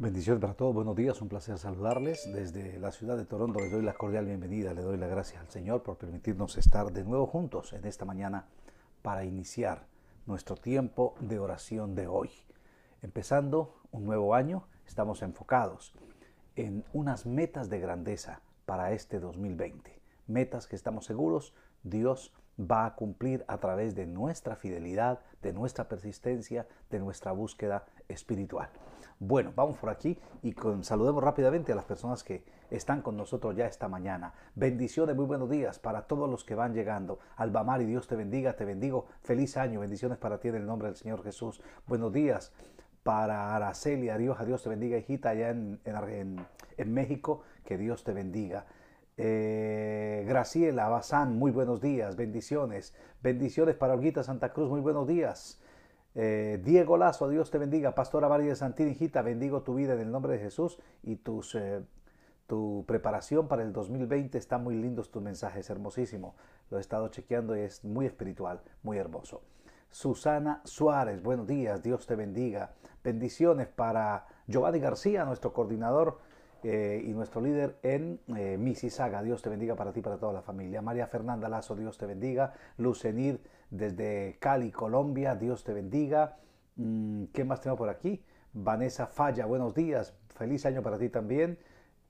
Bendiciones para todos, buenos días, un placer saludarles. Desde la ciudad de Toronto les doy la cordial bienvenida, le doy la gracia al Señor por permitirnos estar de nuevo juntos en esta mañana para iniciar nuestro tiempo de oración de hoy. Empezando un nuevo año, estamos enfocados en unas metas de grandeza para este 2020, metas que estamos seguros Dios va a cumplir a través de nuestra fidelidad, de nuestra persistencia, de nuestra búsqueda espiritual. Bueno, vamos por aquí y saludemos rápidamente a las personas que están con nosotros ya esta mañana. Bendiciones, muy buenos días para todos los que van llegando. Alba y Dios te bendiga, te bendigo. Feliz año, bendiciones para ti en el nombre del Señor Jesús. Buenos días para Araceli, a Dios te bendiga, hijita, allá en, México, que Dios te bendiga. Eh, Graciela Bazán, muy buenos días, bendiciones. Bendiciones para Olguita Santa Cruz, muy buenos días. Eh, Diego Lazo, Dios te bendiga. Pastora María de Santín, hijita, bendigo tu vida en el nombre de Jesús y tus, eh, tu preparación para el 2020. Están muy lindos tus mensajes, hermosísimo. Lo he estado chequeando y es muy espiritual, muy hermoso. Susana Suárez, buenos días, Dios te bendiga. Bendiciones para Giovanni García, nuestro coordinador eh, y nuestro líder en eh, Dios te bendiga para ti y para toda la familia. María Fernanda Lazo, Dios te bendiga. Lucenid desde Cali, Colombia. Dios te bendiga. Mm, ¿Qué más tenemos por aquí? Vanessa Falla, buenos días. Feliz año para ti también.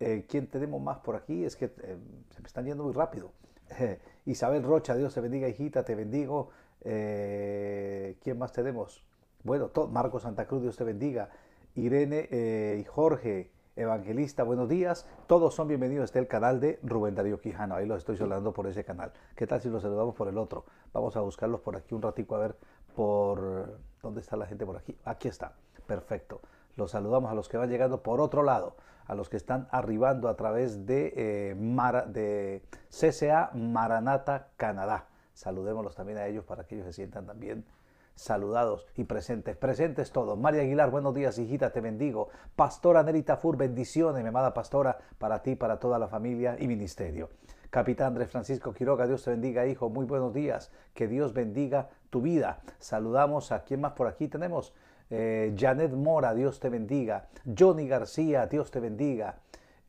Eh, ¿Quién tenemos más por aquí? Es que eh, se me están yendo muy rápido. Isabel Rocha, Dios te bendiga, hijita, te bendigo. Eh, ¿Quién más tenemos? Bueno, todo, Marco Santa Cruz, Dios te bendiga. Irene y Jorge, Evangelista, buenos días. Todos son bienvenidos a este el canal de Rubén Darío Quijano. Ahí los estoy saludando por ese canal. ¿Qué tal si los saludamos por el otro? Vamos a buscarlos por aquí un ratico a ver por dónde está la gente por aquí. Aquí está. Perfecto. Los saludamos a los que van llegando por otro lado, a los que están arribando a través de, eh, de CCA Maranata Canadá. Saludémoslos también a ellos para que ellos se sientan también saludados y presentes. Presentes todos. María Aguilar, buenos días, hijita, te bendigo. Pastora Nerita Fur, bendiciones, mi amada pastora, para ti, para toda la familia y ministerio. Capitán Andrés Francisco Quiroga, Dios te bendiga, hijo. Muy buenos días. Que Dios bendiga tu vida. Saludamos a quien más por aquí tenemos. Eh, Janet Mora, Dios te bendiga. Johnny García, Dios te bendiga.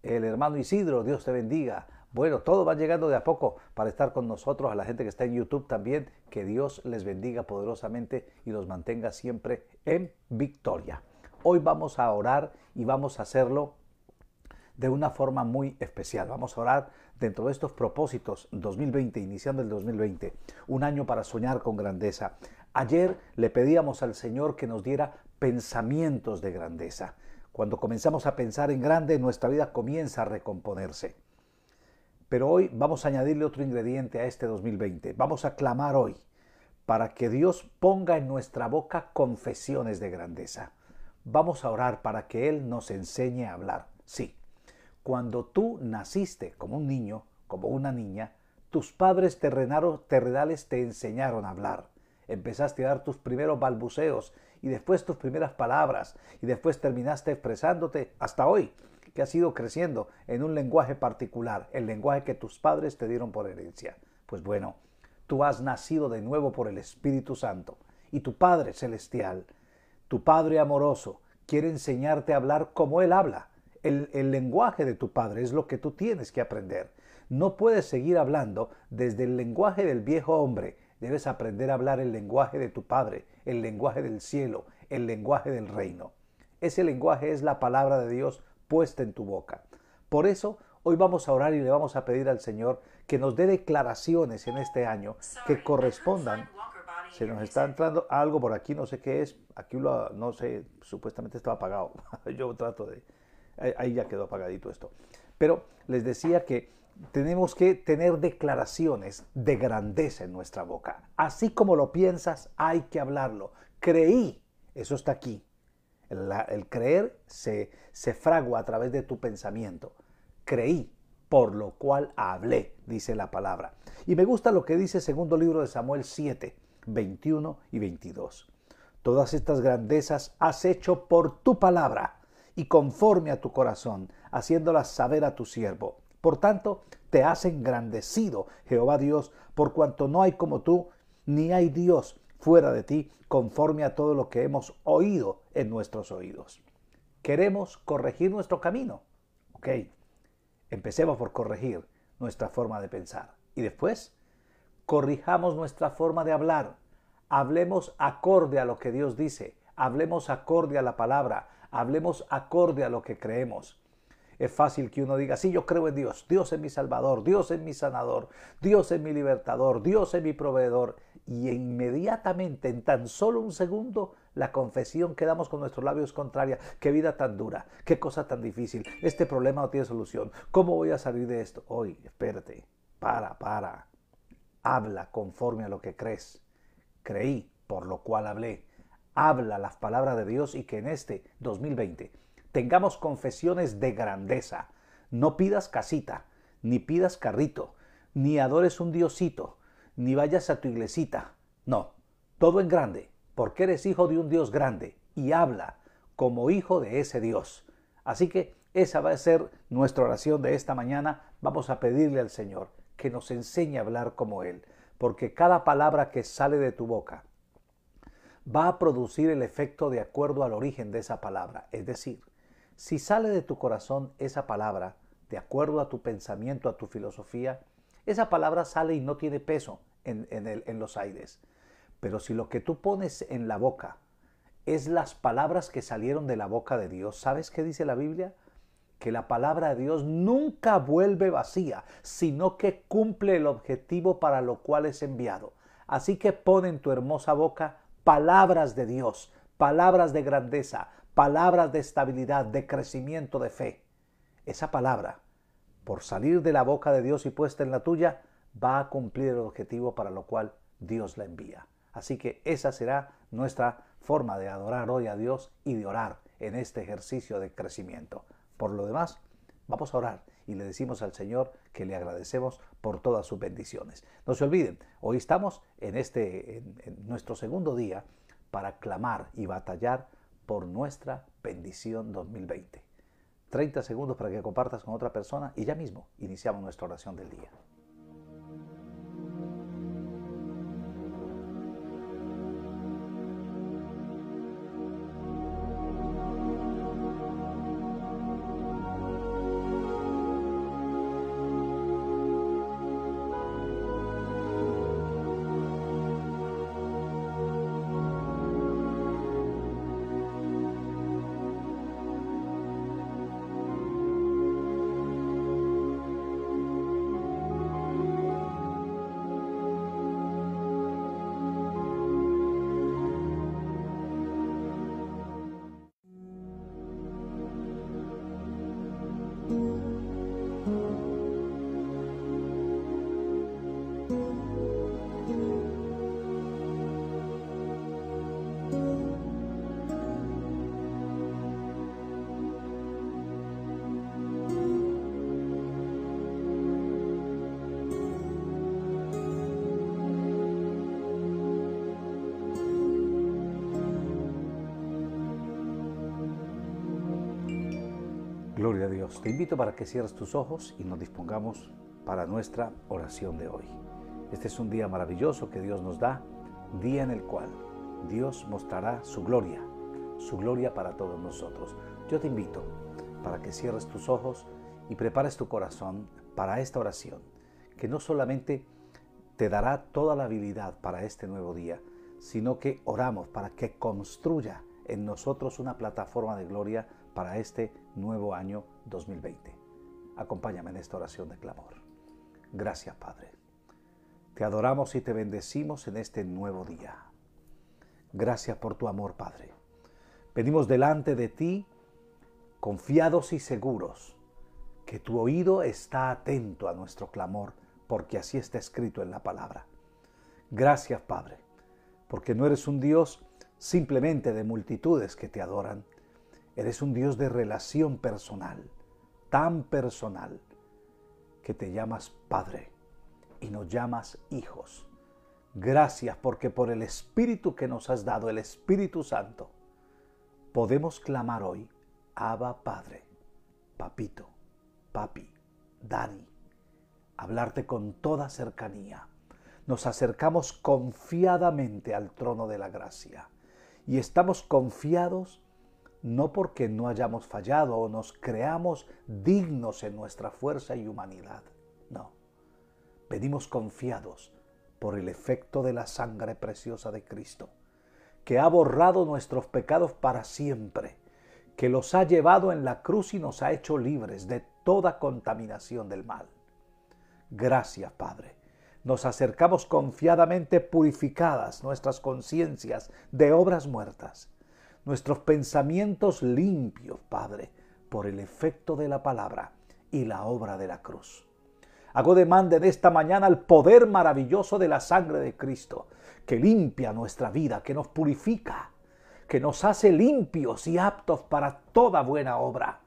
El hermano Isidro, Dios te bendiga. Bueno, todo va llegando de a poco para estar con nosotros, a la gente que está en YouTube también. Que Dios les bendiga poderosamente y los mantenga siempre en victoria. Hoy vamos a orar y vamos a hacerlo de una forma muy especial. Vamos a orar dentro de estos propósitos 2020, iniciando el 2020, un año para soñar con grandeza. Ayer le pedíamos al Señor que nos diera pensamientos de grandeza. Cuando comenzamos a pensar en grande, nuestra vida comienza a recomponerse. Pero hoy vamos a añadirle otro ingrediente a este 2020. Vamos a clamar hoy para que Dios ponga en nuestra boca confesiones de grandeza. Vamos a orar para que Él nos enseñe a hablar. Sí, cuando tú naciste como un niño, como una niña, tus padres terrenales te enseñaron a hablar. Empezaste a dar tus primeros balbuceos y después tus primeras palabras y después terminaste expresándote hasta hoy que has ido creciendo en un lenguaje particular, el lenguaje que tus padres te dieron por herencia. Pues bueno, tú has nacido de nuevo por el Espíritu Santo y tu Padre Celestial, tu Padre amoroso, quiere enseñarte a hablar como Él habla. El, el, lenguaje de tu Padre es lo que tú tienes que aprender. No puedes seguir hablando desde el lenguaje del viejo hombre. Debes aprender a hablar el lenguaje de tu Padre, el lenguaje del cielo, el lenguaje del reino. Ese lenguaje es la palabra de Dios puesta en tu boca. Por eso, hoy vamos a orar y le vamos a pedir al Señor que nos dé declaraciones en este año que correspondan. Se nos está entrando algo por aquí, no sé qué es. Aquí no sé, supuestamente estaba apagado. Yo trato de... Ahí ya quedó apagadito esto. Pero les decía que tenemos que tener declaraciones de grandeza en nuestra boca. Así como lo piensas, hay que hablarlo. Creí, eso está aquí el creer se, se fragua a través de tu pensamiento. Creí, por lo cual hablé, dice la palabra. Y me gusta lo que dice el segundo libro de Samuel 7, 21 y 22. Todas estas grandezas has hecho por tu palabra y conforme a tu corazón, haciéndolas saber a tu siervo. Por tanto, te has engrandecido, Jehová Dios, por cuanto no hay como tú, ni hay Dios fuera de ti conforme a todo lo que hemos oído en nuestros oídos. Queremos corregir nuestro camino. Ok, empecemos por corregir nuestra forma de pensar. Y después, corrijamos nuestra forma de hablar. Hablemos acorde a lo que Dios dice. Hablemos acorde a la palabra. Hablemos acorde a lo que creemos es fácil que uno diga, sí, yo creo en Dios, Dios es mi salvador, Dios es mi sanador, Dios es mi libertador, Dios es mi proveedor. Y inmediatamente, en tan solo un segundo, la confesión que damos con nuestros labios contraria. Qué vida tan dura, qué cosa tan difícil. Este problema no tiene solución. ¿Cómo voy a salir de esto? Hoy, espérate, para, para. Habla conforme a lo que crees. Creí, por lo cual hablé. Habla las palabras de Dios y que en este 2020 tengamos confesiones de grandeza. No pidas casita, ni pidas carrito, ni adores un diosito, ni vayas a tu iglesita. No, todo en grande, porque eres hijo de un Dios grande y habla como hijo de ese Dios. Así que esa va a ser nuestra oración de esta mañana. Vamos a pedirle al Señor que nos enseñe a hablar como Él, porque cada palabra que sale de tu boca va a producir el efecto de acuerdo al origen de esa palabra, es decir, si sale de tu corazón esa palabra, de acuerdo a tu pensamiento, a tu filosofía, esa palabra sale y no tiene peso en, los aires. Pero si lo que tú pones en la boca es las palabras que salieron de la boca de Dios, ¿sabes qué dice la Biblia? que la palabra de Dios nunca vuelve vacía, sino que cumple el objetivo para lo cual es enviado. Así que pon en tu hermosa boca palabras de Dios, palabras de grandeza, palabras de estabilidad, de crecimiento, de fe. Esa palabra, por salir de la boca de Dios y puesta en la tuya, va a cumplir el objetivo para lo cual Dios la envía. Así que esa será nuestra forma de adorar hoy a Dios y de orar en este ejercicio de crecimiento. Por lo demás, vamos a orar y le decimos al Señor que le agradecemos por todas sus bendiciones. No se olviden, hoy estamos en, este, en, en nuestro segundo día para clamar y batallar por nuestra bendición 2020. 30 segundos para que compartas con otra persona y ya mismo iniciamos nuestra oración del día. Dios. Te invito para que cierres tus ojos y nos dispongamos para nuestra oración de hoy. Este es un día maravilloso que Dios nos da, día en el cual Dios mostrará su gloria, su gloria para todos nosotros. Yo te invito para que cierres tus ojos y prepares tu corazón para esta oración, que no solamente te dará toda la habilidad para este nuevo día, sino que oramos para que construya en nosotros una plataforma de gloria para este nuevo año 2020. Acompáñame en esta oración de clamor. Gracias Padre. Te adoramos y te bendecimos en este nuevo día. Gracias por tu amor Padre. Venimos delante de ti confiados y seguros que tu oído está atento a nuestro clamor, porque así está escrito en la palabra. Gracias Padre, porque no eres un Dios simplemente de multitudes que te adoran, Eres un Dios de relación personal, tan personal, que te llamas Padre y nos llamas hijos. Gracias porque por el Espíritu que nos has dado, el Espíritu Santo, podemos clamar hoy, Abba Padre, Papito, Papi, Dani, hablarte con toda cercanía. Nos acercamos confiadamente al trono de la gracia y estamos confiados no porque no hayamos fallado o nos creamos dignos en nuestra fuerza y humanidad, no. Pedimos confiados por el efecto de la sangre preciosa de Cristo, que ha borrado nuestros pecados para siempre, que los ha llevado en la cruz y nos ha hecho libres de toda contaminación del mal. Gracias, Padre. Nos acercamos confiadamente purificadas nuestras conciencias de obras muertas nuestros pensamientos limpios, Padre, por el efecto de la palabra y la obra de la cruz. Hago demanda de esta mañana al poder maravilloso de la sangre de Cristo, que limpia nuestra vida, que nos purifica, que nos hace limpios y aptos para toda buena obra.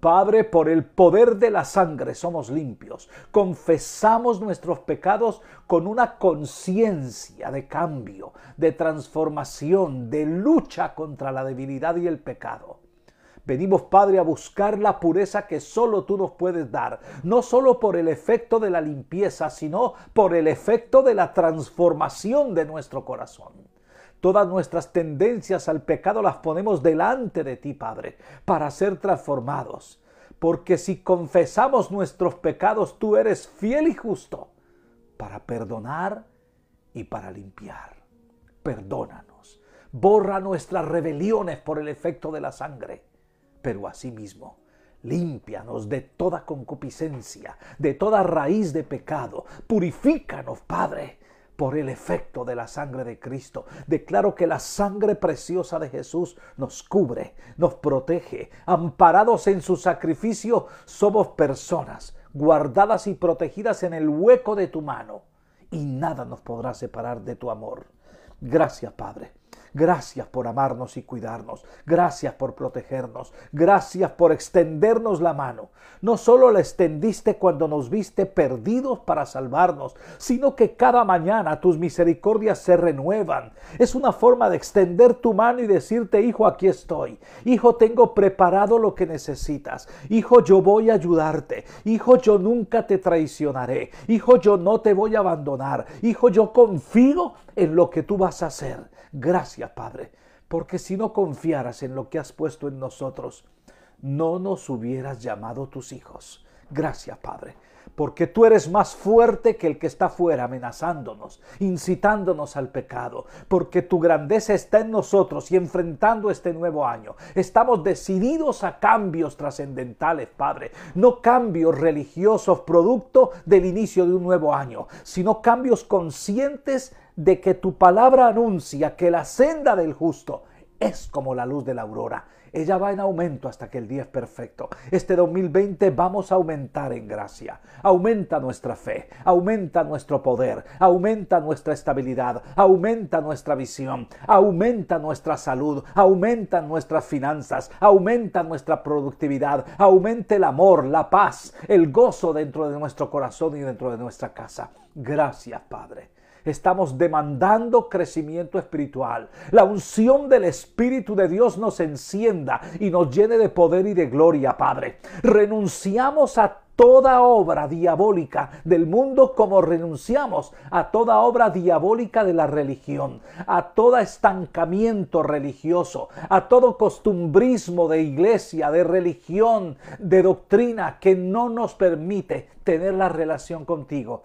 Padre, por el poder de la sangre somos limpios. Confesamos nuestros pecados con una conciencia de cambio, de transformación, de lucha contra la debilidad y el pecado. Venimos, Padre, a buscar la pureza que solo tú nos puedes dar, no solo por el efecto de la limpieza, sino por el efecto de la transformación de nuestro corazón. Todas nuestras tendencias al pecado las ponemos delante de ti, Padre, para ser transformados. Porque si confesamos nuestros pecados, tú eres fiel y justo para perdonar y para limpiar. Perdónanos. Borra nuestras rebeliones por el efecto de la sangre. Pero asimismo, Límpianos de toda concupiscencia, de toda raíz de pecado. Purifícanos, Padre, por el efecto de la sangre de Cristo. Declaro que la sangre preciosa de Jesús nos cubre, nos protege. Amparados en su sacrificio, somos personas guardadas y protegidas en el hueco de tu mano. Y nada nos podrá separar de tu amor. Gracias, Padre, Gracias por amarnos y cuidarnos. Gracias por protegernos. Gracias por extendernos la mano. No solo la extendiste cuando nos viste perdidos para salvarnos, sino que cada mañana tus misericordias se renuevan. Es una forma de extender tu mano y decirte, hijo, aquí estoy. Hijo, tengo preparado lo que necesitas. Hijo, yo voy a ayudarte. Hijo, yo nunca te traicionaré. Hijo, yo no te voy a abandonar. Hijo, yo confío en lo que tú vas a hacer. Gracias, Padre, porque si no confiaras en lo que has puesto en nosotros, no nos hubieras llamado tus hijos. Gracias, Padre, porque tú eres más fuerte que el que está fuera amenazándonos, incitándonos al pecado, porque tu grandeza está en nosotros y enfrentando este nuevo año. Estamos decididos a cambios trascendentales, Padre, no cambios religiosos producto del inicio de un nuevo año, sino cambios conscientes de que tu palabra anuncia que la senda del justo es como la luz de la aurora. Ella va en aumento hasta que el día es perfecto. Este 2020 vamos a aumentar en gracia. Aumenta nuestra fe, aumenta nuestro poder, aumenta nuestra estabilidad, aumenta nuestra visión, aumenta nuestra salud, aumenta nuestras finanzas, aumenta nuestra productividad, aumenta el amor, la paz, el gozo dentro de nuestro corazón y dentro de nuestra casa. Gracias, Padre estamos demandando crecimiento espiritual. La unción del Espíritu de Dios nos encienda y nos llene de poder y de gloria, Padre. Renunciamos a toda obra diabólica del mundo como renunciamos a toda obra diabólica de la religión, a todo estancamiento religioso, a todo costumbrismo de iglesia, de religión, de doctrina que no nos permite tener la relación contigo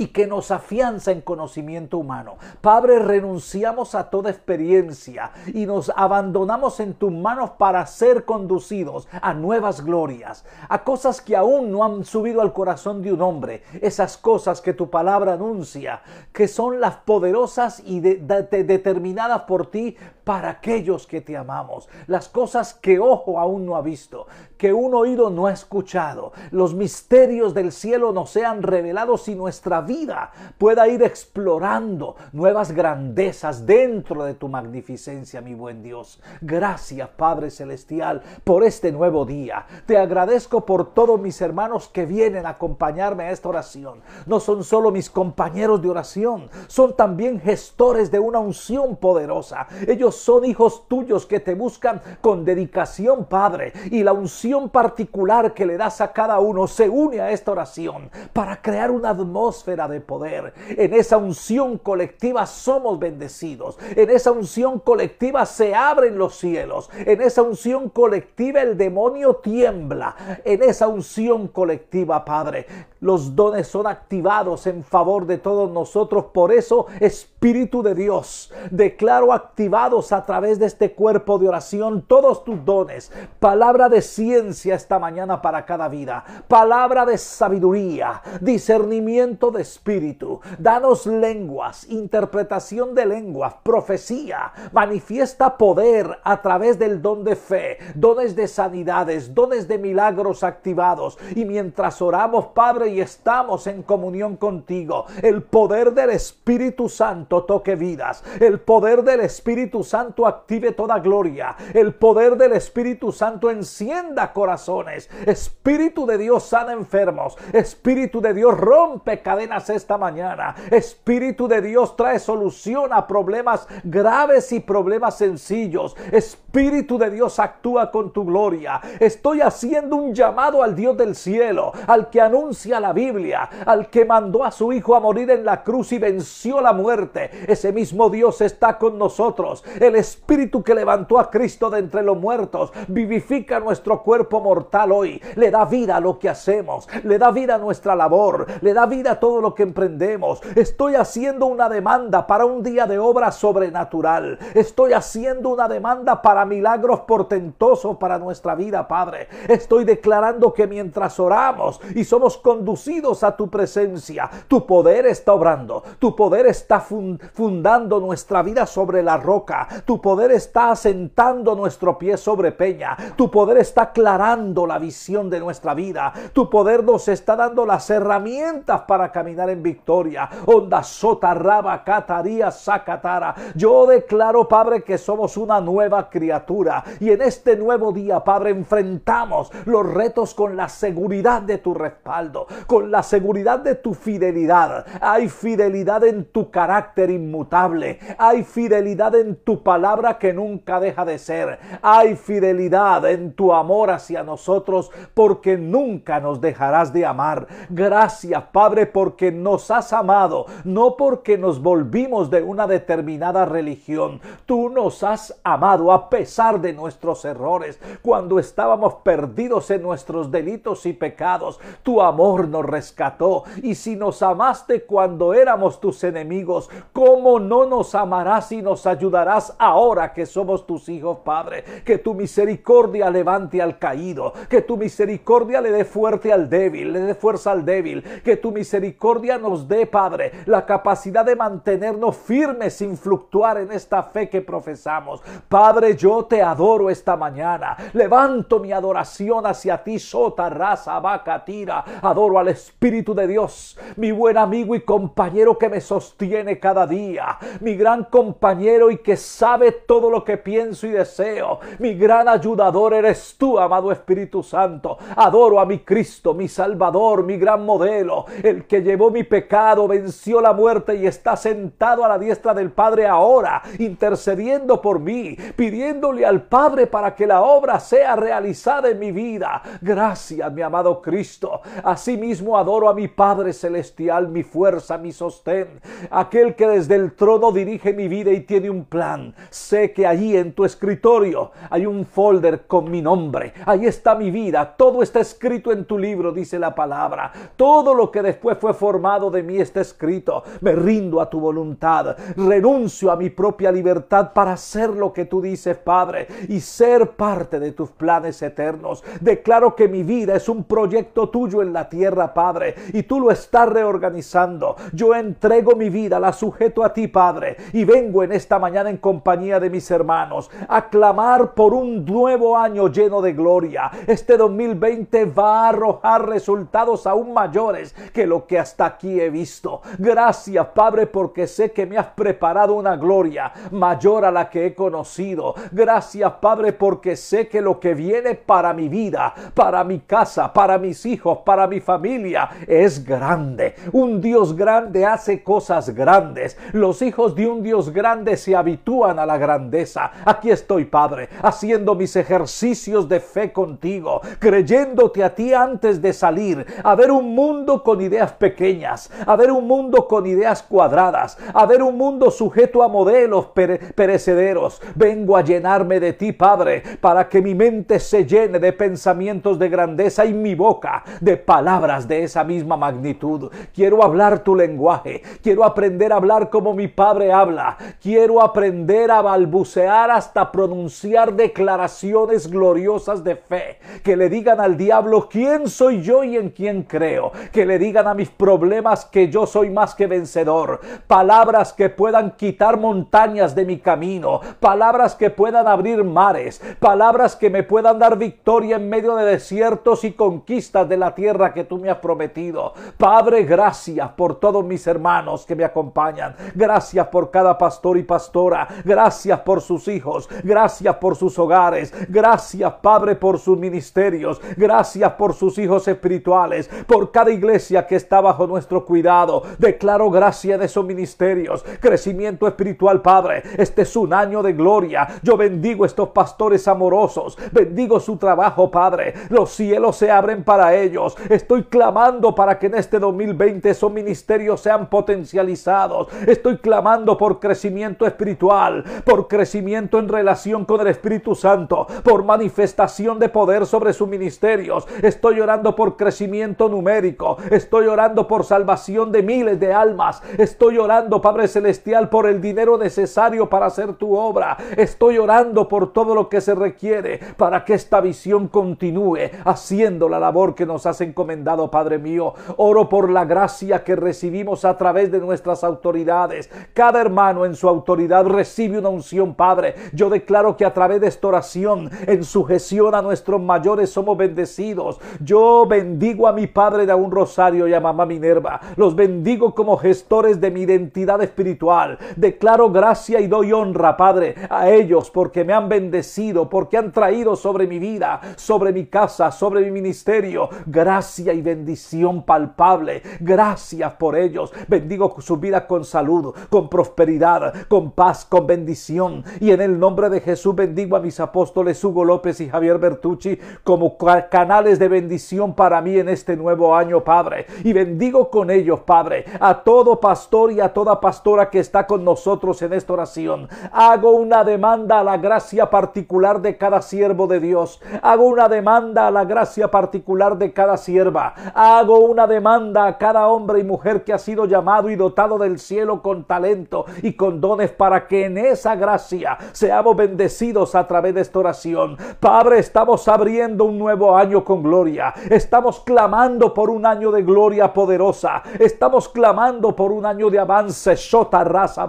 y que nos afianza en conocimiento humano. Padre, renunciamos a toda experiencia y nos abandonamos en tus manos para ser conducidos a nuevas glorias, a cosas que aún no han subido al corazón de un hombre, esas cosas que tu palabra anuncia, que son las poderosas y determinadas por ti para aquellos que te amamos, las cosas que ojo aún no ha visto, que un oído no ha escuchado, los misterios del cielo no sean revelados y nuestra vida pueda ir explorando nuevas grandezas dentro de tu magnificencia, mi buen Dios. Gracias, Padre Celestial, por este nuevo día. Te agradezco por todos mis hermanos que vienen a acompañarme a esta oración. No son solo mis compañeros de oración, son también gestores de una unción poderosa. Ellos son hijos tuyos que te buscan con dedicación, Padre, y la unción particular que le das a cada uno se une a esta oración para crear una atmósfera de poder. En esa unción colectiva somos bendecidos. En esa unción colectiva se abren los cielos. En esa unción colectiva el demonio tiembla. En esa unción colectiva, Padre, los dones son activados en favor de todos nosotros. Por eso, Espíritu de Dios, declaro activado a través de este cuerpo de oración todos tus dones. Palabra de ciencia esta mañana para cada vida. Palabra de sabiduría, discernimiento de espíritu. Danos lenguas, interpretación de lenguas, profecía. Manifiesta poder a través del don de fe, dones de sanidades, dones de milagros activados. Y mientras oramos, Padre, y estamos en comunión contigo, el poder del Espíritu Santo toque vidas. El poder del Espíritu Santo Santo active toda gloria. El poder del Espíritu Santo encienda corazones. Espíritu de Dios sana enfermos. Espíritu de Dios rompe cadenas esta mañana. Espíritu de Dios trae solución a problemas graves y problemas sencillos. Espíritu de Dios actúa con tu gloria. Estoy haciendo un llamado al Dios del cielo, al que anuncia la Biblia, al que mandó a su Hijo a morir en la cruz y venció la muerte. Ese mismo Dios está con nosotros. El Espíritu que levantó a Cristo de entre los muertos vivifica nuestro cuerpo mortal hoy. Le da vida a lo que hacemos. Le da vida a nuestra labor. Le da vida a todo lo que emprendemos. Estoy haciendo una demanda para un día de obra sobrenatural. Estoy haciendo una demanda para milagros portentosos para nuestra vida, Padre. Estoy declarando que mientras oramos y somos conducidos a tu presencia, tu poder está obrando. Tu poder está fundando nuestra vida sobre la roca. Tu poder está asentando nuestro pie sobre peña. Tu poder está aclarando la visión de nuestra vida. Tu poder nos está dando las herramientas para caminar en victoria. Onda sotarraba raba, cataría, sacatara. Yo declaro, Padre, que somos una nueva criatura. Y en este nuevo día, Padre, enfrentamos los retos con la seguridad de tu respaldo, con la seguridad de tu fidelidad. Hay fidelidad en tu carácter inmutable. Hay fidelidad en tu palabra que nunca deja de ser. Hay fidelidad en tu amor hacia nosotros porque nunca nos dejarás de amar. Gracias Padre porque nos has amado, no porque nos volvimos de una determinada religión. Tú nos has amado a pesar de nuestros errores, cuando estábamos perdidos en nuestros delitos y pecados. Tu amor nos rescató y si nos amaste cuando éramos tus enemigos, ¿cómo no nos amarás y nos ayudarás ahora que somos tus hijos, Padre. Que tu misericordia levante al caído, que tu misericordia le dé fuerte al débil, le dé fuerza al débil, que tu misericordia nos dé, Padre, la capacidad de mantenernos firmes sin fluctuar en esta fe que profesamos. Padre, yo te adoro esta mañana. Levanto mi adoración hacia ti, sota, raza, vaca, tira. Adoro al Espíritu de Dios, mi buen amigo y compañero que me sostiene cada día, mi gran compañero y que sabe todo lo que pienso y deseo. Mi gran ayudador eres tú, amado Espíritu Santo. Adoro a mi Cristo, mi Salvador, mi gran modelo, el que llevó mi pecado, venció la muerte y está sentado a la diestra del Padre ahora, intercediendo por mí, pidiéndole al Padre para que la obra sea realizada en mi vida. Gracias, mi amado Cristo. Asimismo adoro a mi Padre Celestial, mi fuerza, mi sostén, aquel que desde el trono dirige mi vida y tiene un plan Sé que allí en tu escritorio hay un folder con mi nombre. Ahí está mi vida. Todo está escrito en tu libro, dice la palabra. Todo lo que después fue formado de mí está escrito. Me rindo a tu voluntad. Renuncio a mi propia libertad para hacer lo que tú dices, Padre, y ser parte de tus planes eternos. Declaro que mi vida es un proyecto tuyo en la tierra, Padre, y tú lo estás reorganizando. Yo entrego mi vida, la sujeto a ti, Padre, y vengo en esta mañana en compañía de mis hermanos, aclamar por un nuevo año lleno de gloria. Este 2020 va a arrojar resultados aún mayores que lo que hasta aquí he visto. Gracias, Padre, porque sé que me has preparado una gloria mayor a la que he conocido. Gracias, Padre, porque sé que lo que viene para mi vida, para mi casa, para mis hijos, para mi familia, es grande. Un Dios grande hace cosas grandes. Los hijos de un Dios grande se habitúan a la grandeza. Aquí estoy, Padre, haciendo mis ejercicios de fe contigo, creyéndote a ti antes de salir, a ver un mundo con ideas pequeñas, a ver un mundo con ideas cuadradas, a ver un mundo sujeto a modelos perecederos. Vengo a llenarme de ti, Padre, para que mi mente se llene de pensamientos de grandeza y mi boca de palabras de esa misma magnitud. Quiero hablar tu lenguaje, quiero aprender a hablar como mi Padre habla, quiero aprender a balbucear hasta pronunciar declaraciones gloriosas de fe, que le digan al diablo quién soy yo y en quién creo, que le digan a mis problemas que yo soy más que vencedor, palabras que puedan quitar montañas de mi camino, palabras que puedan abrir mares, palabras que me puedan dar victoria en medio de desiertos y conquistas de la tierra que tú me has prometido. Padre, gracias por todos mis hermanos que me acompañan. Gracias por cada pastor y pastora. Gracias por sus hijos. Gracias por sus hogares. Gracias, Padre, por sus ministerios. Gracias por sus hijos espirituales. Por cada iglesia que está bajo nuestro cuidado. Declaro gracia de esos ministerios. Crecimiento espiritual, Padre. Este es un año de gloria. Yo bendigo estos pastores amorosos. Bendigo su trabajo, Padre. Los cielos se abren para ellos. Estoy clamando para que en este 2020 esos ministerios sean potencializados. Estoy clamando por crecimiento espiritual por crecimiento en relación con el Espíritu Santo, por manifestación de poder sobre sus ministerios. Estoy orando por crecimiento numérico. Estoy orando por salvación de miles de almas. Estoy orando, Padre Celestial, por el dinero necesario para hacer tu obra. Estoy orando por todo lo que se requiere para que esta visión continúe haciendo la labor que nos has encomendado, Padre mío. Oro por la gracia que recibimos a través de nuestras autoridades. Cada hermano en su autoridad recibe una unción, Padre. Yo declaro que a través de esta oración, en sujeción a nuestros mayores, somos bendecidos. Yo bendigo a mi Padre de un rosario y a Mamá Minerva. Los bendigo como gestores de mi identidad espiritual. Declaro gracia y doy honra, Padre, a ellos porque me han bendecido, porque han traído sobre mi vida, sobre mi casa, sobre mi ministerio. Gracia y bendición palpable. Gracias por ellos. Bendigo su vida con salud, con prosperidad, con paz, con bendición. Y en el nombre de Jesús bendigo a mis apóstoles Hugo López y Javier Bertucci como canales de bendición para mí en este nuevo año, Padre. Y bendigo con ellos, Padre, a todo pastor y a toda pastora que está con nosotros en esta oración. Hago una demanda a la gracia particular de cada siervo de Dios. Hago una demanda a la gracia particular de cada sierva. Hago una demanda a cada hombre y mujer que ha sido llamado y dotado del cielo con talento y con dones para que en esa gracia. Seamos bendecidos a través de esta oración. Padre, estamos abriendo un nuevo año con gloria. Estamos clamando por un año de gloria poderosa. Estamos clamando por un año de avance. Sota raza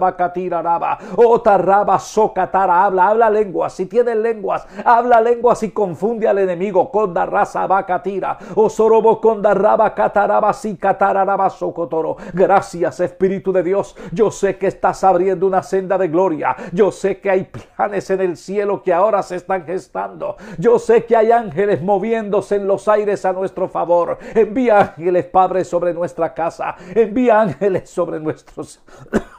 socatara. Habla, habla lenguas. Si tiene lenguas, habla lenguas y confunde al enemigo. Conda raza Osorobo conda raba cataraba si catararaba socotoro. Gracias, Espíritu de Dios. Yo sé que estás abriendo una senda de gloria yo sé que hay planes en el cielo que ahora se están gestando. Yo sé que hay ángeles moviéndose en los aires a nuestro favor. Envía ángeles, Padre, sobre nuestra casa. Envía ángeles sobre nuestros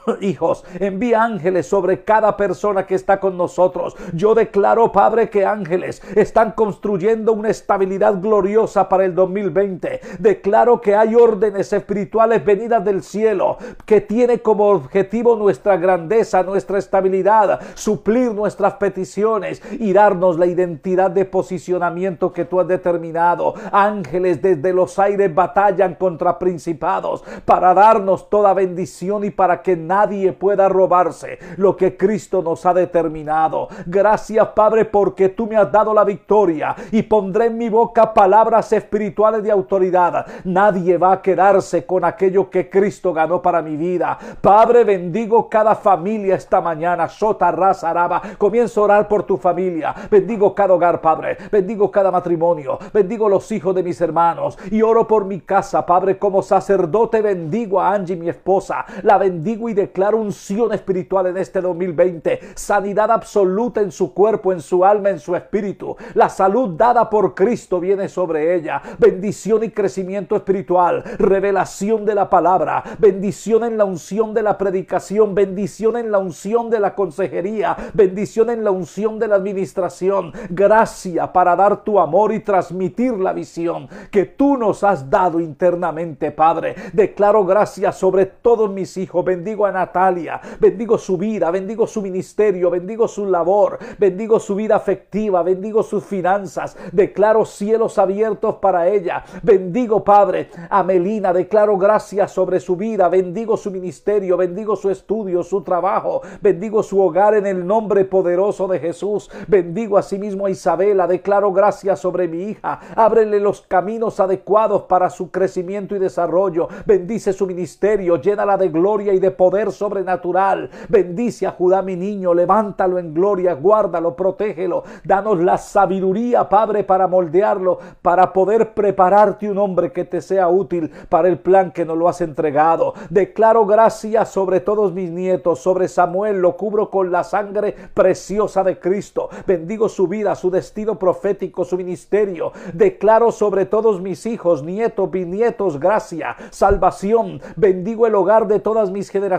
hijos. Envía ángeles sobre cada persona que está con nosotros. Yo declaro, Padre, que ángeles están construyendo una estabilidad gloriosa para el 2020. Declaro que hay órdenes espirituales venidas del cielo que tiene como objetivo nuestra grandeza, nuestra estabilidad, suplir nuestras peticiones y darnos la identidad de posicionamiento que tú has determinado. Ángeles desde los aires batallan contra principados para darnos toda bendición y para que nadie nadie pueda robarse lo que Cristo nos ha determinado. Gracias Padre porque tú me has dado la victoria y pondré en mi boca palabras espirituales de autoridad. Nadie va a quedarse con aquello que Cristo ganó para mi vida. Padre, bendigo cada familia esta mañana. Sota, raza, araba. Comienzo a orar por tu familia. Bendigo cada hogar, Padre. Bendigo cada matrimonio. Bendigo los hijos de mis hermanos. Y oro por mi casa, Padre. Como sacerdote bendigo a Angie, mi esposa. La bendigo y declaro unción espiritual en este 2020, sanidad absoluta en su cuerpo, en su alma, en su espíritu. La salud dada por Cristo viene sobre ella. Bendición y crecimiento espiritual, revelación de la palabra, bendición en la unción de la predicación, bendición en la unción de la consejería, bendición en la unción de la administración. Gracia para dar tu amor y transmitir la visión que tú nos has dado internamente, Padre. Declaro gracia sobre todos mis hijos. Bendigo a Natalia, bendigo su vida, bendigo su ministerio, bendigo su labor, bendigo su vida afectiva, bendigo sus finanzas, declaro cielos abiertos para ella, bendigo Padre a Melina, declaro gracias sobre su vida, bendigo su ministerio, bendigo su estudio, su trabajo, bendigo su hogar en el nombre poderoso de Jesús, bendigo asimismo sí a Isabela, declaro gracias sobre mi hija, ábrele los caminos adecuados para su crecimiento y desarrollo, bendice su ministerio, llénala de gloria y de poder, sobrenatural. Bendice a Judá, mi niño, levántalo en gloria, guárdalo, protégelo. Danos la sabiduría, Padre, para moldearlo, para poder prepararte un hombre que te sea útil para el plan que nos lo has entregado. Declaro gracia sobre todos mis nietos, sobre Samuel, lo cubro con la sangre preciosa de Cristo. Bendigo su vida, su destino profético, su ministerio. Declaro sobre todos mis hijos, nietos, bisnietos, gracia, salvación. Bendigo el hogar de todas mis generaciones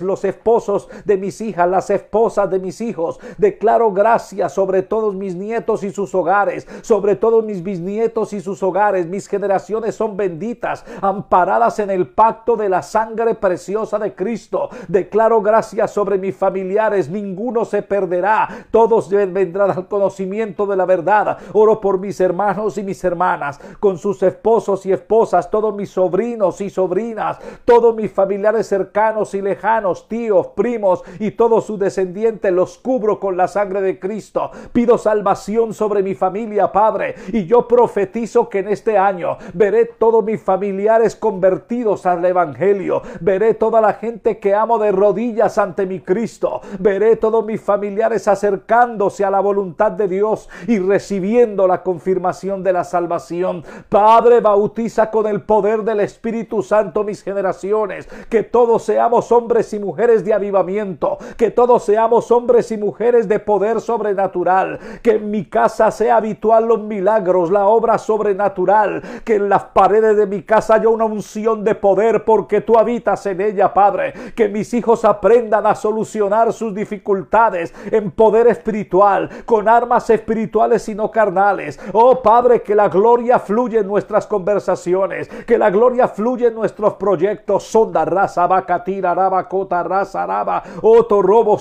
los esposos de mis hijas, las esposas de mis hijos. Declaro gracias sobre todos mis nietos y sus hogares, sobre todos mis bisnietos y sus hogares. Mis generaciones son benditas, amparadas en el pacto de la sangre preciosa de Cristo. Declaro gracias sobre mis familiares, ninguno se perderá, todos vendrán al conocimiento de la verdad. Oro por mis hermanos y mis hermanas, con sus esposos y esposas, todos mis sobrinos y sobrinas, todos mis familiares cercanos y lejanos lejanos, tíos, primos y todos sus descendientes los cubro con la sangre de Cristo. Pido salvación sobre mi familia, Padre, y yo profetizo que en este año veré todos mis familiares convertidos al Evangelio, veré toda la gente que amo de rodillas ante mi Cristo, veré todos mis familiares acercándose a la voluntad de Dios y recibiendo la confirmación de la salvación. Padre, bautiza con el poder del Espíritu Santo mis generaciones, que todos seamos hombres hombres y mujeres de avivamiento, que todos seamos hombres y mujeres de poder sobrenatural, que en mi casa sea habitual los milagros, la obra sobrenatural, que en las paredes de mi casa haya una unción de poder porque tú habitas en ella, Padre, que mis hijos aprendan a solucionar sus dificultades en poder espiritual, con armas espirituales y no carnales. Oh Padre, que la gloria fluye en nuestras conversaciones, que la gloria fluye en nuestros proyectos, sonda raza, vaca, tirará araba robo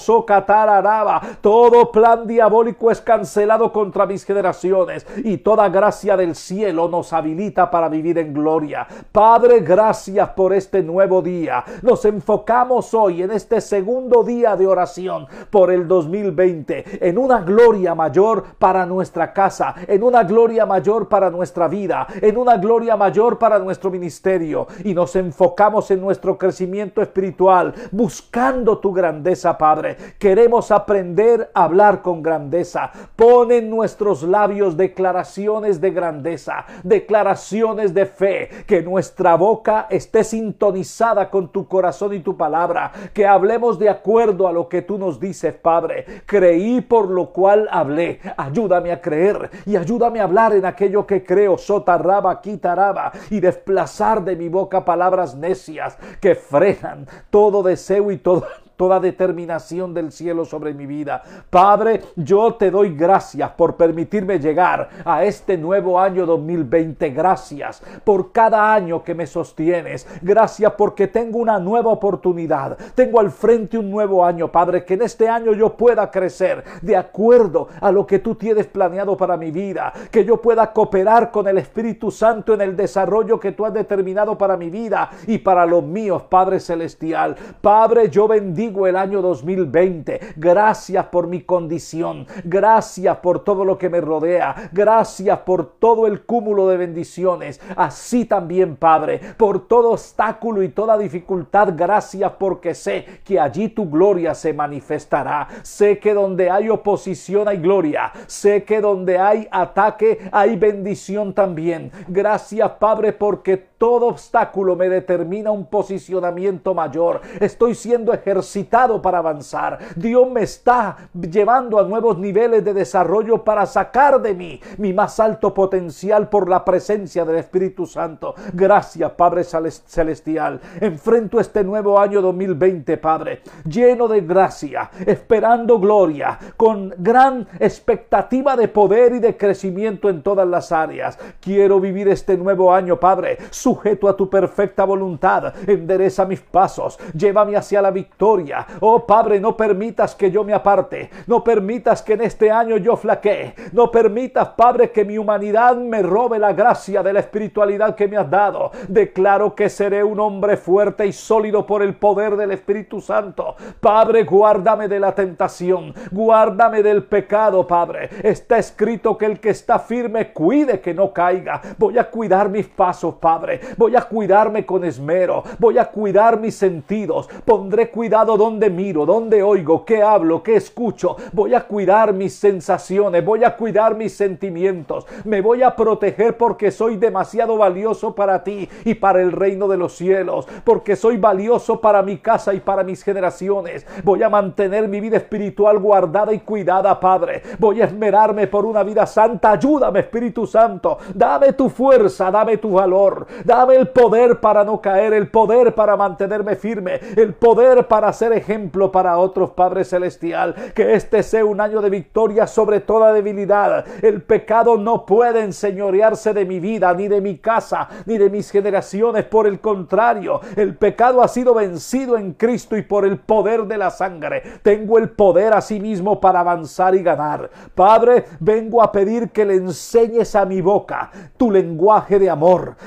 araba Todo plan diabólico es cancelado contra mis generaciones y toda gracia del cielo nos habilita para vivir en gloria. Padre, gracias por este nuevo día. Nos enfocamos hoy en este segundo día de oración por el 2020 en una gloria mayor para nuestra casa, en una gloria mayor para nuestra vida, en una gloria mayor para nuestro ministerio y nos enfocamos en nuestro crecimiento espiritual buscando tu grandeza, Padre. Queremos aprender a hablar con grandeza. Pon en nuestros labios declaraciones de grandeza, declaraciones de fe, que nuestra boca esté sintonizada con tu corazón y tu palabra, que hablemos de acuerdo a lo que tú nos dices, Padre. Creí por lo cual hablé. Ayúdame a creer y ayúdame a hablar en aquello que creo, sotarraba, quitaraba, y desplazar de mi boca palabras necias que frenan todo todo deseo y todo toda determinación del cielo sobre mi vida. Padre, yo te doy gracias por permitirme llegar a este nuevo año 2020. Gracias por cada año que me sostienes. Gracias porque tengo una nueva oportunidad. Tengo al frente un nuevo año, Padre, que en este año yo pueda crecer de acuerdo a lo que tú tienes planeado para mi vida. Que yo pueda cooperar con el Espíritu Santo en el desarrollo que tú has determinado para mi vida y para los míos, Padre Celestial. Padre, yo bendigo el año 2020. Gracias por mi condición. Gracias por todo lo que me rodea. Gracias por todo el cúmulo de bendiciones. Así también, Padre, por todo obstáculo y toda dificultad. Gracias porque sé que allí tu gloria se manifestará. Sé que donde hay oposición hay gloria. Sé que donde hay ataque hay bendición también. Gracias, Padre, porque todo obstáculo me determina un posicionamiento mayor. Estoy siendo ejercitado para avanzar. Dios me está llevando a nuevos niveles de desarrollo para sacar de mí mi más alto potencial por la presencia del Espíritu Santo. Gracias, Padre Celestial. Enfrento este nuevo año 2020, Padre, lleno de gracia, esperando gloria, con gran expectativa de poder y de crecimiento en todas las áreas. Quiero vivir este nuevo año, Padre, su sujeto a tu perfecta voluntad. Endereza mis pasos, llévame hacia la victoria. Oh Padre, no permitas que yo me aparte, no permitas que en este año yo flaquee, no permitas, Padre, que mi humanidad me robe la gracia de la espiritualidad que me has dado. Declaro que seré un hombre fuerte y sólido por el poder del Espíritu Santo. Padre, guárdame de la tentación, guárdame del pecado, Padre. Está escrito que el que está firme cuide que no caiga. Voy a cuidar mis pasos, Padre. Voy a cuidarme con esmero, voy a cuidar mis sentidos, pondré cuidado donde miro, donde oigo, qué hablo, qué escucho. Voy a cuidar mis sensaciones, voy a cuidar mis sentimientos, me voy a proteger porque soy demasiado valioso para ti y para el reino de los cielos, porque soy valioso para mi casa y para mis generaciones. Voy a mantener mi vida espiritual guardada y cuidada, Padre. Voy a esmerarme por una vida santa. Ayúdame, Espíritu Santo. Dame tu fuerza, dame tu valor, Dame el poder para no caer, el poder para mantenerme firme, el poder para ser ejemplo para otros, Padre Celestial. Que este sea un año de victoria sobre toda debilidad. El pecado no puede enseñorearse de mi vida, ni de mi casa, ni de mis generaciones. Por el contrario, el pecado ha sido vencido en Cristo y por el poder de la sangre. Tengo el poder a sí mismo para avanzar y ganar. Padre, vengo a pedir que le enseñes a mi boca tu lenguaje de amor.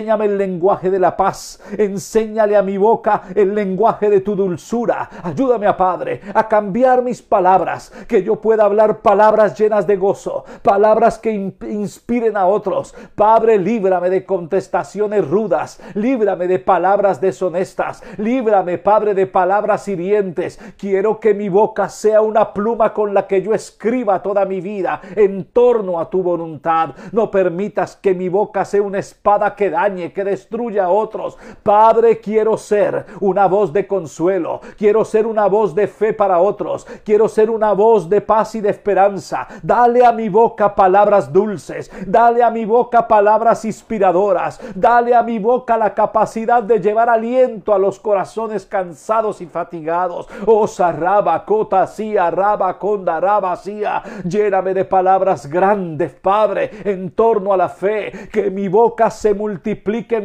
Enséñame el lenguaje de la paz. Enséñale a mi boca el lenguaje de tu dulzura. Ayúdame, a ah, Padre, a cambiar mis palabras, que yo pueda hablar palabras llenas de gozo, palabras que inspiren a otros. Padre, líbrame de contestaciones rudas, líbrame de palabras deshonestas, líbrame, Padre, de palabras hirientes. Quiero que mi boca sea una pluma con la que yo escriba toda mi vida en torno a tu voluntad. No permitas que mi boca sea una espada que daña que destruya a otros. Padre, quiero ser una voz de consuelo, quiero ser una voz de fe para otros, quiero ser una voz de paz y de esperanza. Dale a mi boca palabras dulces, dale a mi boca palabras inspiradoras, dale a mi boca la capacidad de llevar aliento a los corazones cansados y fatigados. Osa sarraba, cota, raba, conda, raba, lléname de palabras grandes, Padre, en torno a la fe, que mi boca se multiplique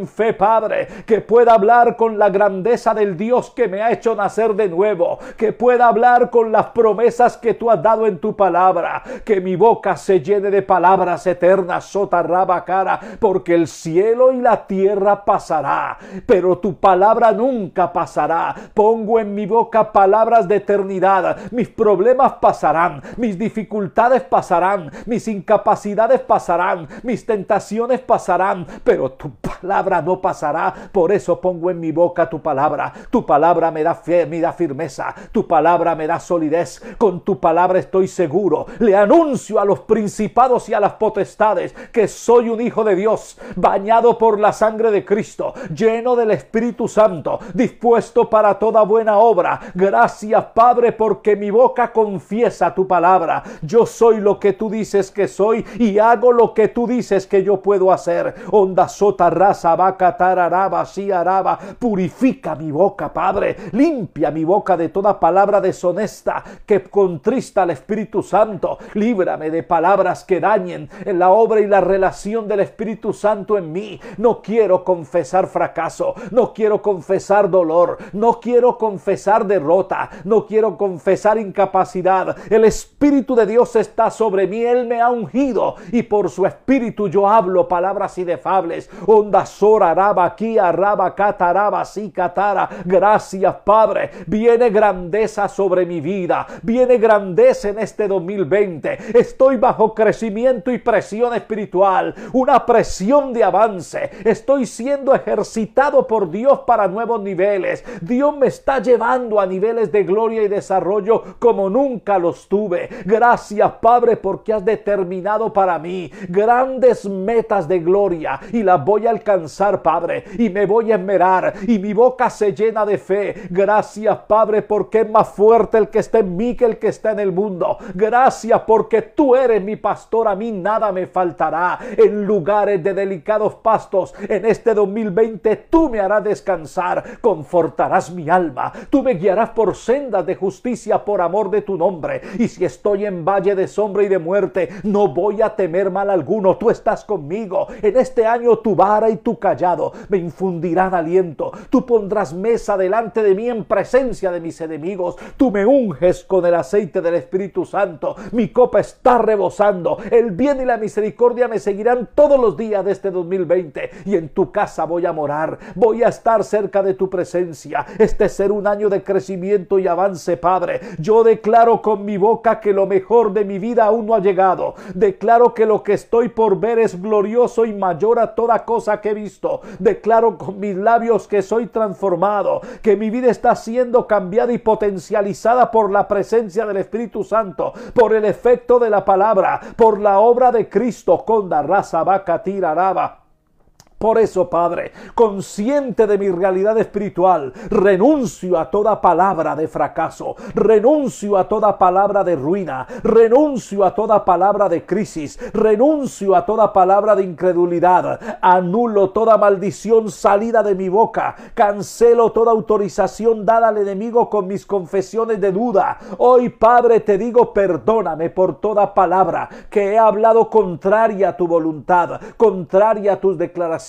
fe, Padre, que pueda hablar con la grandeza del Dios que me ha hecho nacer de nuevo, que pueda hablar con las promesas que tú has dado en tu palabra, que mi boca se llene de palabras eternas, sotarraba cara, porque el cielo y la tierra pasará, pero tu palabra nunca pasará. Pongo en mi boca palabras de eternidad, mis problemas pasarán, mis dificultades pasarán, mis incapacidades pasarán, mis tentaciones pasarán, pero tu palabra no pasará. Por eso pongo en mi boca tu palabra. Tu palabra me da, fe, me da firmeza. Tu palabra me da solidez. Con tu palabra estoy seguro. Le anuncio a los principados y a las potestades que soy un hijo de Dios, bañado por la sangre de Cristo, lleno del Espíritu Santo, dispuesto para toda buena obra. Gracias, Padre, porque mi boca confiesa tu palabra. Yo soy lo que tú dices que soy y hago lo que tú dices que yo puedo hacer. Onda sota raza vaca, tararaba, si araba. Purifica mi boca, Padre. Limpia mi boca de toda palabra deshonesta que contrista al Espíritu Santo. Líbrame de palabras que dañen en la obra y la relación del Espíritu Santo en mí. No quiero confesar fracaso. No quiero confesar dolor. No quiero confesar derrota. No quiero confesar incapacidad. El Espíritu de Dios está sobre mí. Él me ha ungido y por su Espíritu yo hablo palabras inefables. Oh aquí, araba, catara. Gracias, Padre. Viene grandeza sobre mi vida. Viene grandeza en este 2020. Estoy bajo crecimiento y presión espiritual. Una presión de avance. Estoy siendo ejercitado por Dios para nuevos niveles. Dios me está llevando a niveles de gloria y desarrollo como nunca los tuve. Gracias, Padre, porque has determinado para mí grandes metas de gloria y las voy alcanzar, Padre, y me voy a esmerar y mi boca se llena de fe. Gracias, Padre, porque es más fuerte el que está en mí que el que está en el mundo. Gracias porque tú eres mi pastor, a mí nada me faltará. En lugares de delicados pastos, en este 2020 tú me harás descansar, confortarás mi alma, tú me guiarás por sendas de justicia por amor de tu nombre. Y si estoy en valle de sombra y de muerte, no voy a temer mal alguno, tú estás conmigo. En este año tú vas y tu callado me infundirán aliento. Tú pondrás mesa delante de mí en presencia de mis enemigos. Tú me unges con el aceite del Espíritu Santo. Mi copa está rebosando. El bien y la misericordia me seguirán todos los días de este 2020. Y en tu casa voy a morar. Voy a estar cerca de tu presencia. Este será un año de crecimiento y avance, Padre. Yo declaro con mi boca que lo mejor de mi vida aún no ha llegado. Declaro que lo que estoy por ver es glorioso y mayor a toda cosa que he visto. Declaro con mis labios que soy transformado, que mi vida está siendo cambiada y potencializada por la presencia del Espíritu Santo, por el efecto de la palabra, por la obra de Cristo. Conda raza vaca tiraraba. Por eso, Padre, consciente de mi realidad espiritual, renuncio a toda palabra de fracaso, renuncio a toda palabra de ruina, renuncio a toda palabra de crisis, renuncio a toda palabra de incredulidad, anulo toda maldición salida de mi boca, cancelo toda autorización dada al enemigo con mis confesiones de duda. Hoy, Padre, te digo perdóname por toda palabra que he hablado contraria a tu voluntad, contraria a tus declaraciones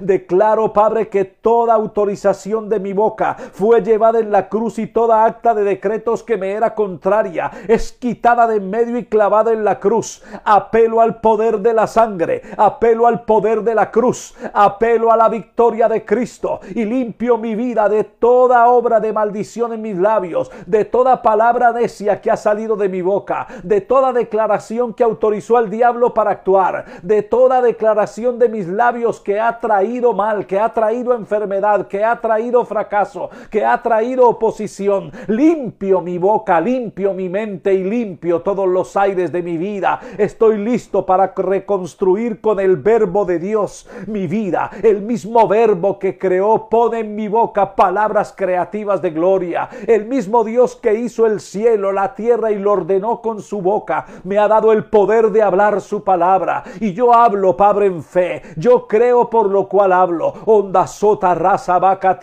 Declaro, Padre, que toda autorización de mi boca fue llevada en la cruz y toda acta de decretos que me era contraria es quitada de en medio y clavada en la cruz. Apelo al poder de la sangre, apelo al poder de la cruz, apelo a la victoria de Cristo y limpio mi vida de toda obra de maldición en mis labios, de toda palabra necia que ha salido de mi boca, de toda declaración que autorizó al diablo para actuar, de toda declaración de mis labios que ha traído mal, que ha traído enfermedad, que ha traído fracaso, que ha traído oposición. Limpio mi boca, limpio mi mente y limpio todos los aires de mi vida. Estoy listo para reconstruir con el verbo de Dios mi vida. El mismo verbo que creó pone en mi boca palabras creativas de gloria. El mismo Dios que hizo el cielo, la tierra y lo ordenó con su boca, me ha dado el poder de hablar su palabra. Y yo hablo, Padre, en fe. Yo creo por lo cual hablo. Onda sota raza vaca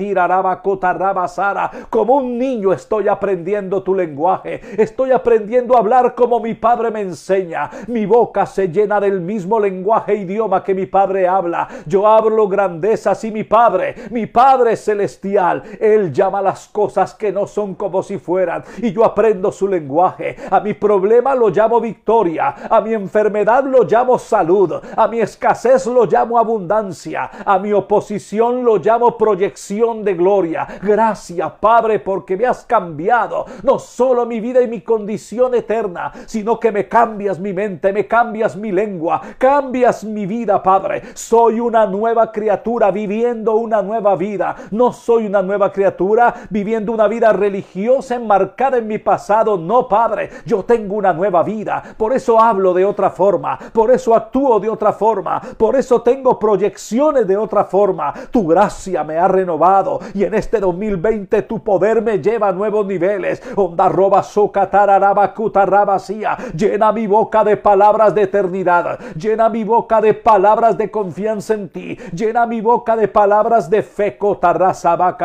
sara. Como un niño estoy aprendiendo tu lenguaje. Estoy aprendiendo a hablar como mi padre me enseña. Mi boca se llena del mismo lenguaje e idioma que mi padre habla. Yo hablo grandezas y mi padre, mi padre celestial, él llama las cosas que no son como si fueran y yo aprendo su lenguaje. A mi problema lo llamo victoria, a mi enfermedad lo llamo salud, a mi escasez lo llamo abundancia a mi oposición lo llamo proyección de gloria. Gracias, Padre, porque me has cambiado no solo mi vida y mi condición eterna, sino que me cambias mi mente, me cambias mi lengua, cambias mi vida, Padre. Soy una nueva criatura viviendo una nueva vida. No soy una nueva criatura viviendo una vida religiosa enmarcada en mi pasado. No, Padre, yo tengo una nueva vida. Por eso hablo de otra forma, por eso actúo de otra forma, por eso tengo proyección de otra forma. Tu gracia me ha renovado y en este 2020 tu poder me lleva a nuevos niveles. Onda roba vacía. Llena mi boca de palabras de eternidad. Llena mi boca de palabras de confianza en ti. Llena mi boca de palabras de fe. Cotarrazaba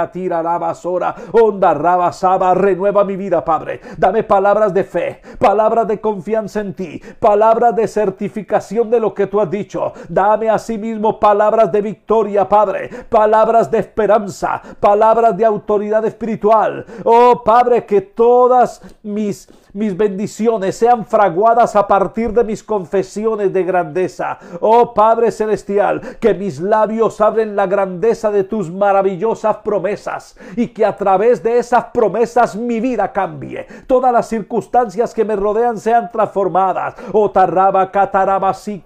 Onda rabasaba. Renueva mi vida, Padre. Dame palabras de fe. Palabras de confianza en ti. Palabras de certificación de lo que tú has dicho. Dame a sí mismo palabras palabras de victoria, Padre, palabras de esperanza, palabras de autoridad espiritual. Oh Padre, que todas mis mis bendiciones sean fraguadas a partir de mis confesiones de grandeza. Oh Padre Celestial, que mis labios abren la grandeza de tus maravillosas promesas y que a través de esas promesas mi vida cambie. Todas las circunstancias que me rodean sean transformadas. Oh Tarraba, y sí,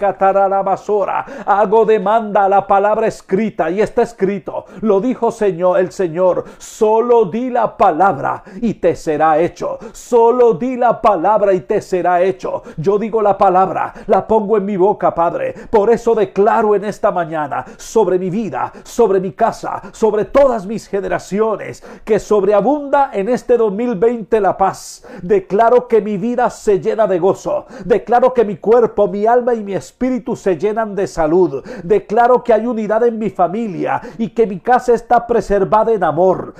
Hago demanda a la palabra escrita y está escrito. Lo dijo Señor, el Señor. Solo di la palabra y te será hecho. Solo di la palabra y te será hecho. Yo digo la palabra, la pongo en mi boca, Padre. Por eso declaro en esta mañana sobre mi vida, sobre mi casa, sobre todas mis generaciones, que sobreabunda en este 2020 la paz. Declaro que mi vida se llena de gozo. Declaro que mi cuerpo, mi alma y mi espíritu se llenan de salud. Declaro que hay unidad en mi familia y que mi casa está preservada en amor.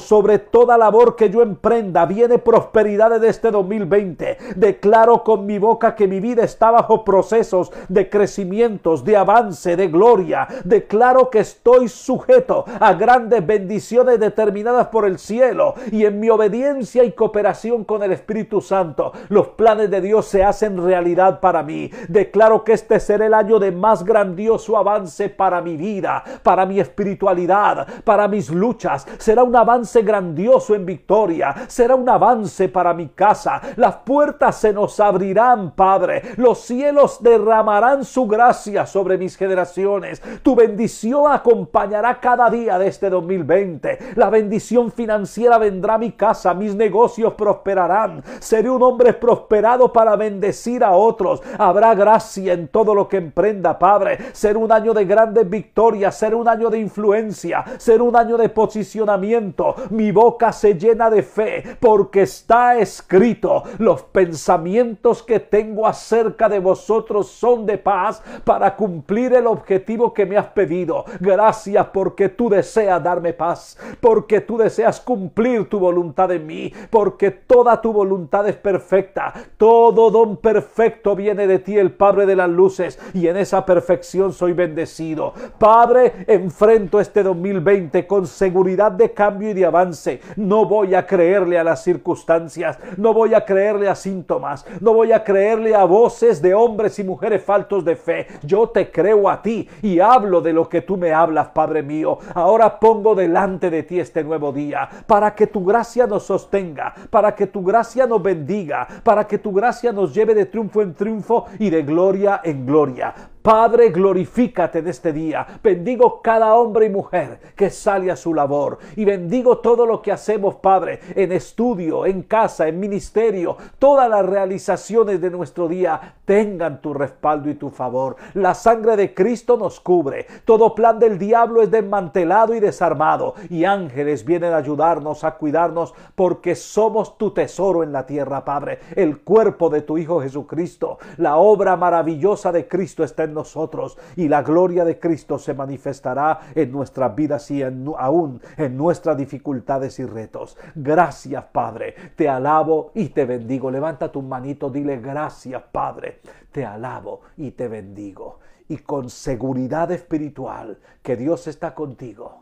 sobre toda labor que yo emprenda viene prosperidad de este 2020. Declaro con mi boca que mi vida está bajo procesos de crecimientos, de avance, de gloria. Declaro que estoy sujeto a grandes bendiciones determinadas por el cielo y en mi obediencia y cooperación con el Espíritu Santo, los planes de Dios se hacen realidad para mí. Declaro que este será el año de más grandioso avance para mi vida, para mi espiritualidad, para mis luchas. Será un avance grandioso en victoria. Será un avance para mi casa las puertas se nos abrirán, Padre. Los cielos derramarán su gracia sobre mis generaciones. Tu bendición acompañará cada día de este 2020. La bendición financiera vendrá a mi casa. Mis negocios prosperarán. Seré un hombre prosperado para bendecir a otros. Habrá gracia en todo lo que emprenda, Padre. Ser un año de grandes victorias. Ser un año de influencia. Ser un año de posicionamiento. Mi boca se llena de fe porque está escrito los pensamientos que tengo acerca de vosotros son de paz para cumplir el objetivo que me has pedido. Gracias porque tú deseas darme paz, porque tú deseas cumplir tu voluntad en mí, porque toda tu voluntad es perfecta, todo don perfecto viene de ti, el Padre de las Luces, y en esa perfección soy bendecido. Padre, enfrento este 2020 con seguridad de cambio y de avance. No voy a creerle a las circunstancias, no voy voy a creerle a síntomas, no voy a creerle a voces de hombres y mujeres faltos de fe. Yo te creo a ti y hablo de lo que tú me hablas, Padre mío. Ahora pongo delante de ti este nuevo día para que tu gracia nos sostenga, para que tu gracia nos bendiga, para que tu gracia nos lleve de triunfo en triunfo y de gloria en gloria. Padre, glorifícate en este día. Bendigo cada hombre y mujer que sale a su labor. Y bendigo todo lo que hacemos, Padre, en estudio, en casa, en ministerio. Todas las realizaciones de nuestro día tengan tu respaldo y tu favor. La sangre de Cristo nos cubre. Todo plan del diablo es desmantelado y desarmado. Y ángeles vienen a ayudarnos, a cuidarnos, porque somos tu tesoro en la tierra, Padre. El cuerpo de tu Hijo Jesucristo. La obra maravillosa de Cristo está en nosotros y la gloria de Cristo se manifestará en nuestras vidas y en, aún en nuestras dificultades y retos. Gracias, Padre. Te alabo y te bendigo. Levanta tu manito, dile gracias, Padre. Te alabo y te bendigo. Y con seguridad espiritual que Dios está contigo,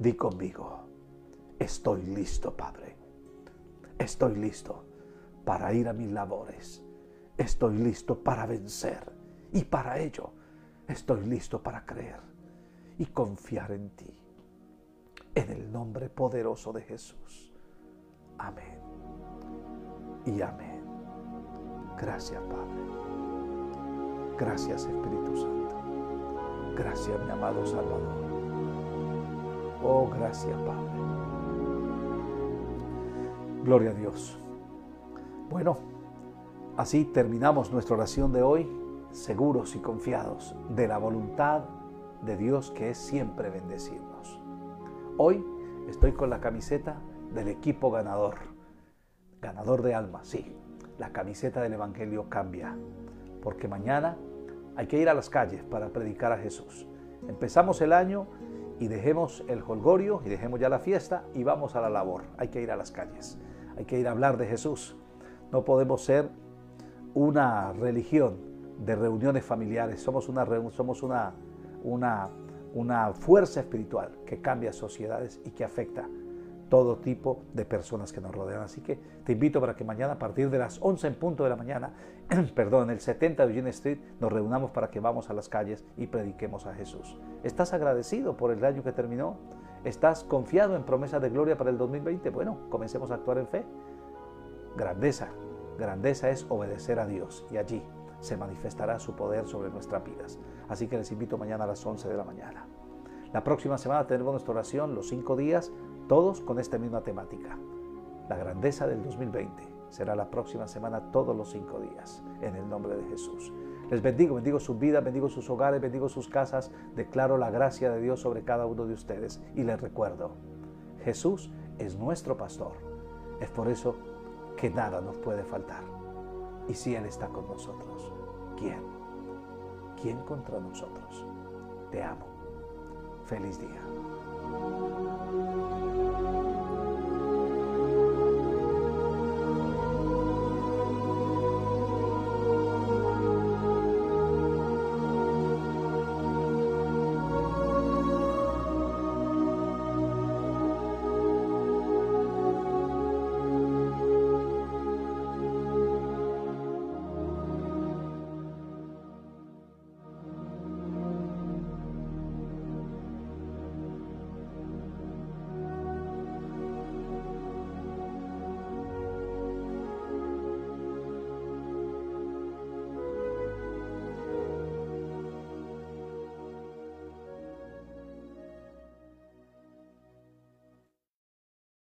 di conmigo, estoy listo, Padre. Estoy listo para ir a mis labores. Estoy listo para vencer y para ello estoy listo para creer y confiar en ti. En el nombre poderoso de Jesús. Amén. Y amén. Gracias Padre. Gracias Espíritu Santo. Gracias mi amado Salvador. Oh, gracias Padre. Gloria a Dios. Bueno, así terminamos nuestra oración de hoy seguros y confiados de la voluntad de Dios que es siempre bendecirnos. Hoy estoy con la camiseta del equipo ganador, ganador de alma, sí, la camiseta del Evangelio cambia, porque mañana hay que ir a las calles para predicar a Jesús. Empezamos el año y dejemos el holgorio y dejemos ya la fiesta y vamos a la labor. Hay que ir a las calles, hay que ir a hablar de Jesús. No podemos ser una religión de reuniones familiares, somos una, somos una, una, una fuerza espiritual que cambia sociedades y que afecta todo tipo de personas que nos rodean. Así que te invito para que mañana a partir de las 11 en punto de la mañana, perdón, en el 70 de Eugene Street, nos reunamos para que vamos a las calles y prediquemos a Jesús. ¿Estás agradecido por el año que terminó? ¿Estás confiado en promesa de gloria para el 2020? Bueno, comencemos a actuar en fe. Grandeza. Grandeza es obedecer a Dios y allí se manifestará su poder sobre nuestras vidas. Así que les invito mañana a las 11 de la mañana. La próxima semana tenemos nuestra oración los cinco días, todos con esta misma temática. La grandeza del 2020 será la próxima semana todos los cinco días, en el nombre de Jesús. Les bendigo, bendigo su vida, bendigo sus hogares, bendigo sus casas. Declaro la gracia de Dios sobre cada uno de ustedes. Y les recuerdo, Jesús es nuestro pastor. Es por eso que nada nos puede faltar. Y si Él está con nosotros, ¿quién? ¿Quién contra nosotros? Te amo. Feliz día.